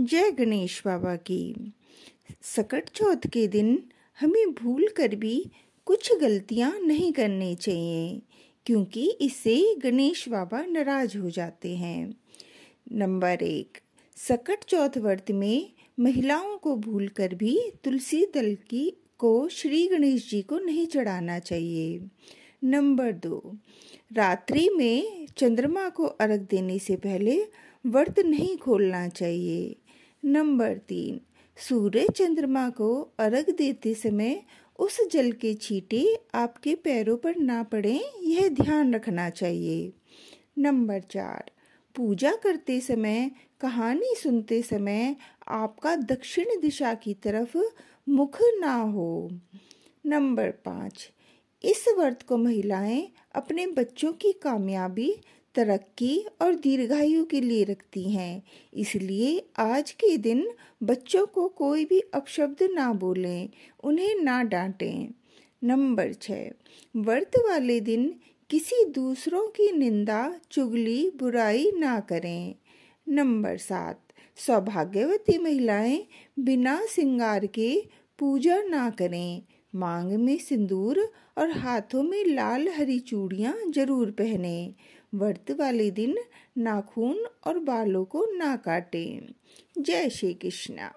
जय गणेश बाबा की सकट चौथ के दिन हमें भूल कर भी कुछ गलतियां नहीं करनी चाहिए क्योंकि इससे गणेश बाबा नाराज हो जाते हैं नंबर एक सकट चौथ व्रत में महिलाओं को भूल कर भी तुलसी दल की को श्री गणेश जी को नहीं चढ़ाना चाहिए नंबर दो रात्रि में चंद्रमा को अर्घ देने से पहले व्रत नहीं खोलना चाहिए नंबर तीन सूर्य चंद्रमा को अर्घ देते समय उस जल के छींटे आपके पैरों पर ना पड़े यह ध्यान रखना चाहिए नंबर चार पूजा करते समय कहानी सुनते समय आपका दक्षिण दिशा की तरफ मुख ना हो नंबर पाँच इस व्रत को महिलाएं अपने बच्चों की कामयाबी तरक्की और दीर्घायु के लिए रखती हैं इसलिए आज के दिन बच्चों को कोई भी अपशब्द ना बोलें उन्हें ना डांटें नंबर छः व्रत वाले दिन किसी दूसरों की निंदा चुगली बुराई ना करें नंबर सात सौभाग्यवती महिलाएं बिना सिंगार के पूजा ना करें मांग में सिंदूर और हाथों में लाल हरी चूड़ियाँ जरूर पहने व्रत वाले दिन नाखून और बालों को ना काटें जय श्री कृष्णा